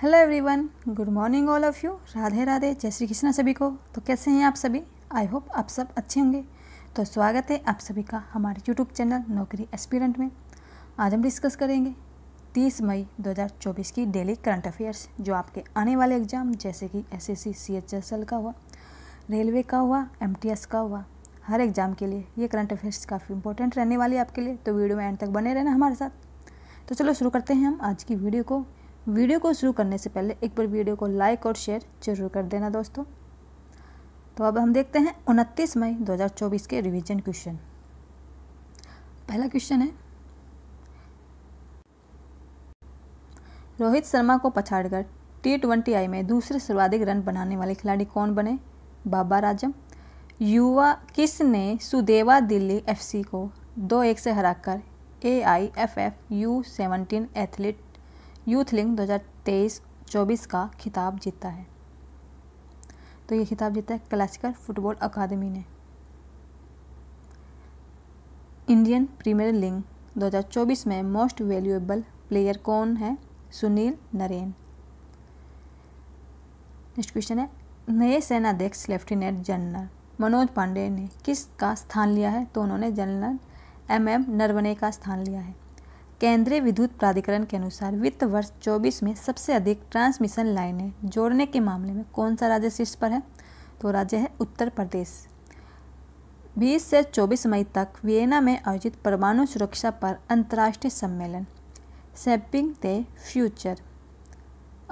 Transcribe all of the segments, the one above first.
hello everyone good morning all of you Radhe Radhe जय श्री कृष्णा सभी को तो कैसे हैं आप सभी आई होप आप सब अच्छे होंगे तो स्वागत है आप सभी का हमारे यूट्यूब चैनल नौकरी एस्पिरेंट में आज हम डिस्कस करेंगे 30 मई 2024 की डेली करंट अफेयर्स जो आपके आने वाले एग्ज़ाम जैसे कि एस एस सी का हुआ रेलवे का हुआ एम का हुआ हर एग्ज़ाम के लिए ये करंट अफेयर्स काफ़ी इंपॉर्टेंट रहने वाली है आपके लिए तो वीडियो में एंड तक बने रहना हमारे साथ तो चलो शुरू करते हैं हम आज की वीडियो को वीडियो को शुरू करने से पहले एक बार वीडियो को लाइक और शेयर जरूर कर देना दोस्तों तो अब हम देखते हैं उनतीस मई 2024 के रिवीजन क्वेश्चन पहला क्वेश्चन है रोहित शर्मा को पछाड़कर टी ट्वेंटी आई में दूसरे सर्वाधिक रन बनाने वाले खिलाड़ी कौन बने बाबा राजम युवा किस ने सुदेवा दिल्ली एफसी को दो एक से हराकर A I F F U seventeen athlete youth league 2023-24 का खिताब जीता है तो ये खिताब जीता है क्लासिकल फुटबॉल अकादमी ने इंडियन प्रीमियर लीग 2024 में मोस्ट वैल्यूएबल प्लेयर कौन है सुनील नरेन नेक्स्ट क्वेश्चन है नए सेनाध्यक्ष लेफ्टिनेंट जनरल मनोज पांडे ने किसका स्थान लिया है तो उन्होंने जनरल एम एम नरवने का स्थान लिया है केंद्रीय विद्युत प्राधिकरण के अनुसार वित्त वर्ष 24 में सबसे अधिक ट्रांसमिशन लाइनें जोड़ने के मामले में कौन सा राज्य शीर्ष पर है तो राज्य है उत्तर प्रदेश 20 से 24 मई तक वियना में आयोजित परमाणु सुरक्षा पर अंतर्राष्ट्रीय सम्मेलन सेपिंग द फ्यूचर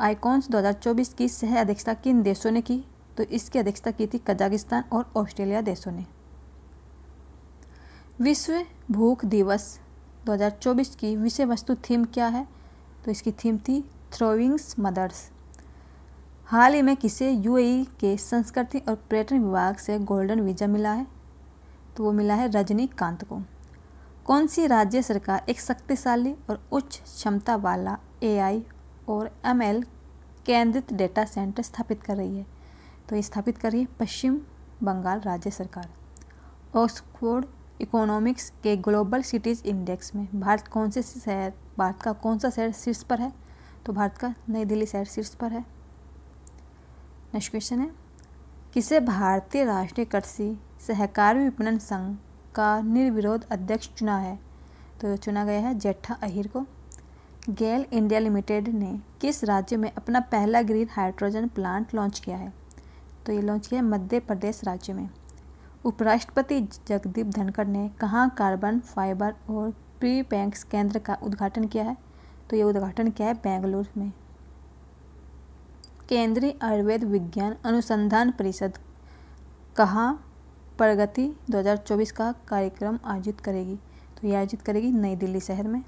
आइकॉन्स 2024 की सह अध्यक्षता किन देशों ने की तो इसकी अध्यक्षता की थी कजाकिस्तान और ऑस्ट्रेलिया देशों ने विश्व भूख दिवस 2024 की विषय वस्तु थीम क्या है तो इसकी थीम थी थ्रोविंग्स मदर्स हाल ही में किसे यूएई e के संस्कृति और पर्यटन विभाग से गोल्डन वीज़ा मिला है तो वो मिला है रजनीकांत को कौन सी राज्य सरकार एक शक्तिशाली और उच्च क्षमता वाला एआई और एमएल केंद्रित डेटा सेंटर स्थापित कर रही है तो ये स्थापित कर रही है पश्चिम बंगाल राज्य सरकार ऑक्सफोर्ड इकोनॉमिक्स के ग्लोबल सिटीज़ इंडेक्स में भारत कौन से शहर भारत का कौन सा शहर शीर्ष पर है तो भारत का नई दिल्ली शहर शीर्ष पर है नेक्स्ट क्वेश्चन है किसे भारतीय राष्ट्रीय कृषि सहकारी विपणन संघ का निर्विरोध अध्यक्ष चुना है तो चुना गया है जेठा अहिर को गेल इंडिया लिमिटेड ने किस राज्य में अपना पहला ग्रीन हाइड्रोजन प्लांट लॉन्च किया है तो ये लॉन्च किया है मध्य प्रदेश राज्य में उपराष्ट्रपति जगदीप धनखड़ ने कहाँ कार्बन फाइबर और प्री बैंक्स केंद्र का उद्घाटन किया है तो ये उद्घाटन किया है बेंगलुरु में केंद्रीय आयुर्वेद विज्ञान अनुसंधान परिषद कहाँ प्रगति 2024 का कार्यक्रम आयोजित करेगी तो ये आयोजित करेगी नई दिल्ली शहर में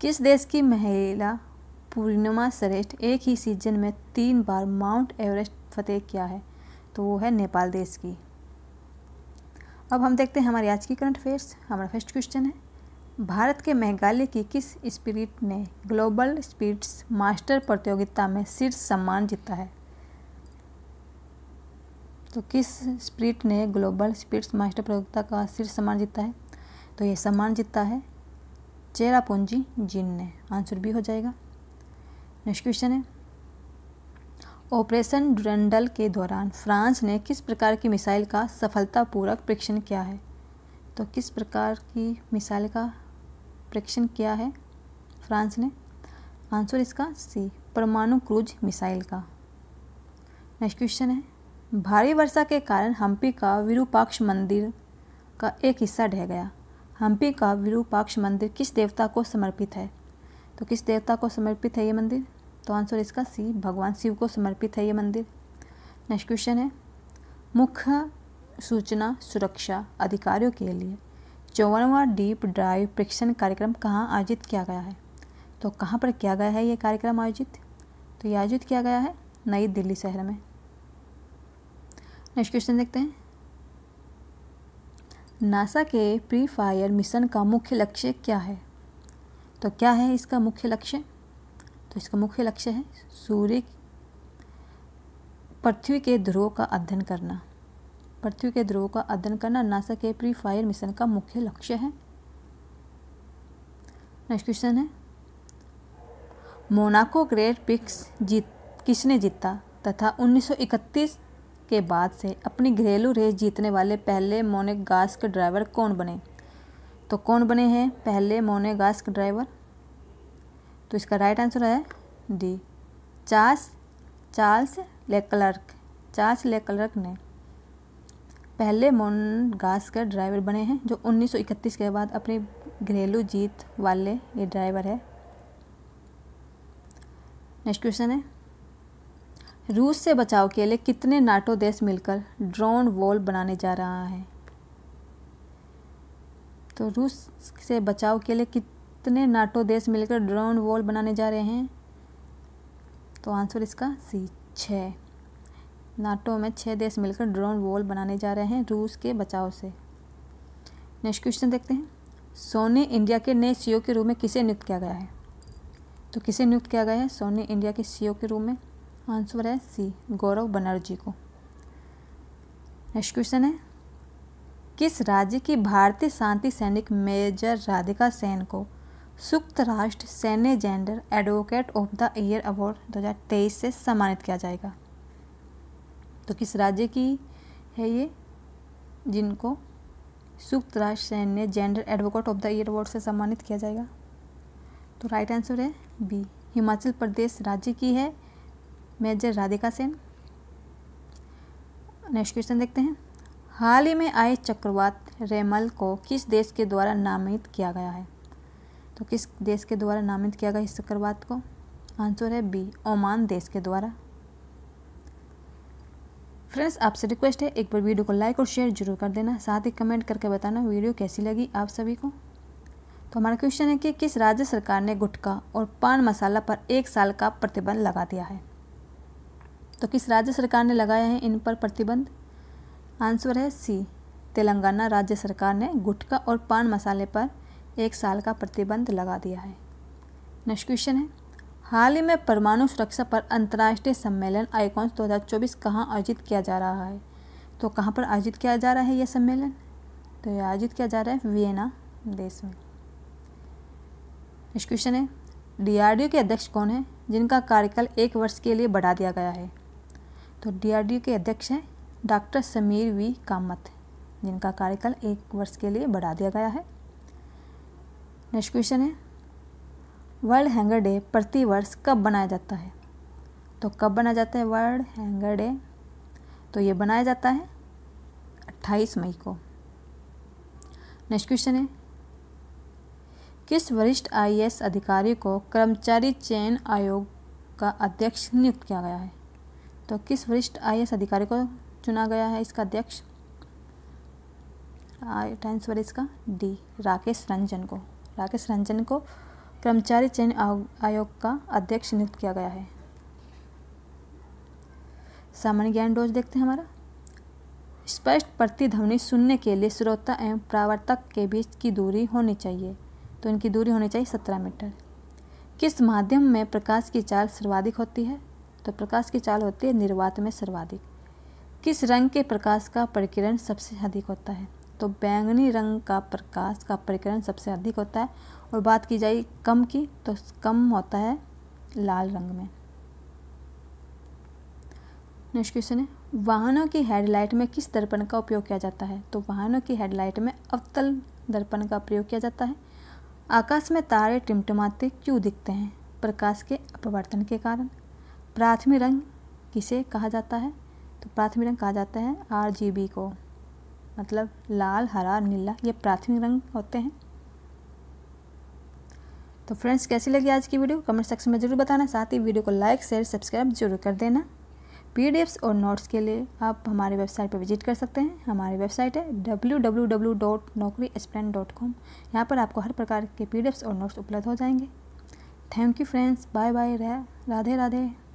किस देश की महिला पूर्णिमा श्रेष्ठ एक ही सीजन में तीन बार माउंट एवरेस्ट फतेह किया है तो वो है नेपाल देश की अब हम देखते हैं हमारे आज की करंट अफेयर्स हमारा फर्स्ट क्वेश्चन है भारत के मेघालय की किस स्पिरिट ने ग्लोबल स्पीड्स मास्टर प्रतियोगिता में शीर्ष सम्मान जीता है तो किस स्प्रिट ने ग्लोबल स्पीड्स मास्टर प्रतियोगिता का शीर्ष सम्मान जीता है तो ये सम्मान जीता है चेरापूंजी जिन ने आंसर भी हो जाएगा नेक्स्ट क्वेश्चन है ऑपरेशन डुरंडल के दौरान फ्रांस ने किस प्रकार की मिसाइल का सफलतापूर्वक परीक्षण किया है तो किस प्रकार की मिसाइल का परीक्षण किया है फ्रांस ने आंसर इसका सी परमाणु क्रूज मिसाइल का नेक्स्ट क्वेश्चन है भारी वर्षा के कारण हम्पी का विरूपाक्ष मंदिर का एक हिस्सा ढह गया हम्पी का विरूपाक्ष मंदिर किस देवता को समर्पित है तो किस देवता को समर्पित है ये मंदिर तो आंसर इसका सी भगवान शिव को समर्पित है ये मंदिर नेक्स्ट क्वेश्चन है मुख्य सूचना सुरक्षा अधिकारियों के लिए चौवनवा डीप ड्राइव प्रशिक्षण कार्यक्रम कहाँ आयोजित किया गया है तो कहाँ पर किया गया है ये कार्यक्रम आयोजित तो ये आयोजित किया गया है नई दिल्ली शहर में नेक्स्ट क्वेश्चन देखते हैं नासा के प्री फायर मिशन का मुख्य लक्ष्य क्या है तो क्या है इसका मुख्य लक्ष्य तो इसका मुख्य लक्ष्य है सूर्य पृथ्वी के ध्रुव का अध्ययन करना पृथ्वी के ध्रुव का अध्ययन करना नासा के प्री फायर मिशन का मुख्य लक्ष्य है नेक्स्ट क्वेश्चन है मोनाको ग्रेट पिक्स जीत किसने जीता तथा 1931 के बाद से अपनी घरेलू रेस जीतने वाले पहले मोनेगास्क ड्राइवर कौन बने तो कौन बने हैं पहले मोनेगास्क ड्राइवर तो इसका राइट आंसर है D Charles Charles Leclerc Charles Clerc ने पहले मोन मोनगास्कर ड्राइवर बने हैं जो 1931 के बाद अपनी घरेलू जीत वाले ये ड्राइवर है नेक्स्ट क्वेश्चन है रूस से बचाव के लिए कितने नाटो देश मिलकर ड्रोन वॉल बनाने जा रहा है तो रूस से बचाव के लिए कित कितने नाटो देश मिलकर ड्रोन वॉल बनाने जा रहे हैं तो आंसर इसका सी छः नाटो में छः देश मिलकर ड्रोन वॉल बनाने जा रहे हैं रूस के बचाव से नेक्स्ट क्वेश्चन देखते हैं सोने इंडिया के नए सीईओ के रूप में किसे नियुक्त किया गया है तो किसे नियुक्त किया गया है सोने इंडिया के सीईओ के रूप में आंसर है सी गौरव बनर्जी को नेक्स्ट क्वेश्चन है किस राज्य की भारतीय शांति सैनिक मेजर राधिका सेन को सुप्त राष्ट्र सैन्य gender advocate of the year award 2023 से सम्मानित किया जाएगा तो किस राज्य की है ये जिनको सुप्त राष्ट्र सैन्य gender advocate of the year award से सम्मानित किया जाएगा तो राइट आंसर है बी हिमाचल प्रदेश राज्य की है major Radhika Sen next question देखते हैं हाल ही में आए चक्रवात रेमल को किस देश के द्वारा नामित किया गया है तो किस देश के द्वारा नामित किया गया इस चक्रवात को आंसर है बी ओमान देश के द्वारा फ्रेंड्स आपसे रिक्वेस्ट है एक बार वीडियो को लाइक और शेयर जरूर कर देना साथ ही कमेंट करके बताना वीडियो कैसी लगी आप सभी को तो हमारा क्वेश्चन है कि किस राज्य सरकार ने गुटखा और पान मसाला पर एक साल का प्रतिबंध लगा दिया है तो किस राज्य सरकार ने लगाया है इन पर प्रतिबंध आंसर है सी तेलंगाना राज्य सरकार ने गुटखा और पान मसाले पर एक साल का प्रतिबंध लगा दिया है नेक्स्ट क्वेश्चन है हाल ही में परमाणु सुरक्षा पर अंतर्राष्ट्रीय सम्मेलन हजार 2024 कहाँ आयोजित किया जा रहा है तो कहाँ पर आयोजित किया जा रहा है यह सम्मेलन तो यह आयोजित किया जा रहा है वियना देश में नेक्स्ट क्वेश्चन है डीआरडीओ के अध्यक्ष कौन है जिनका कार्यकाल एक वर्ष के लिए बढ़ा दिया गया है तो डीआरडीओ के अध्यक्ष हैं डॉक्टर समीर वी कामत जिनका कार्यकाल एक वर्ष के लिए बढ़ा दिया गया है नेक्स्ट क्वेश्चन है वर्ल्ड हैंगर डे प्रति वर्ष कब बनाया जाता है तो कब बनाया जाता है वर्ल्ड हैंगर डे तो ये बनाया जाता है 28 मई को नेक्स्ट क्वेश्चन है किस वरिष्ठ आईएएस अधिकारी को कर्मचारी चयन आयोग का अध्यक्ष नियुक्त किया गया है तो किस वरिष्ठ आईएएस अधिकारी को चुना गया है इसका अध्यक्ष टाइम्स पर इसका डी राकेश रंजन को राकेश रंजन को कर्मचारी चयन आयोग का अध्यक्ष नियुक्त किया गया है सामान्य ज्ञान डोज देखते हैं हमारा स्पष्ट प्रतिध्वनि सुनने के लिए श्रोता एवं प्रावर्तक के बीच की दूरी होनी चाहिए तो इनकी दूरी होनी चाहिए सत्रह मीटर किस माध्यम में प्रकाश की चाल सर्वाधिक होती है तो प्रकाश की चाल होती है निर्वात में सर्वाधिक किस रंग के प्रकाश का प्रकिरण सबसे अधिक होता है तो बैंगनी रंग का प्रकाश का प्रकरण सबसे अधिक होता है और बात की जाए कम की तो कम होता है लाल रंग में नेक्स्ट क्वेश्चन है वाहनों की हेडलाइट में किस दर्पण का उपयोग किया जाता है तो वाहनों की हेडलाइट में अवतल दर्पण का प्रयोग किया जाता है आकाश में तारे टिमटिमाते क्यों दिखते हैं प्रकाश के अपवर्तन के कारण प्राथमिक रंग किसे कहा जाता है तो प्राथमिक रंग कहा जाता है आर को मतलब लाल हरा नीला ये प्राथमिक रंग होते हैं तो फ्रेंड्स कैसी लगी आज की वीडियो कमेंट सेक्शन में ज़रूर बताना साथ ही वीडियो को लाइक शेयर सब्सक्राइब जरूर कर देना पीडीएफ्स और नोट्स के लिए आप हमारे वेबसाइट पर विजिट कर सकते हैं हमारी वेबसाइट है W W W dot Naukri explain dot com यहाँ पर आपको हर प्रकार के पीडीएफ्स और नोट्स उपलब्ध हो जाएंगे thank you friends bye bye Radhe Radhe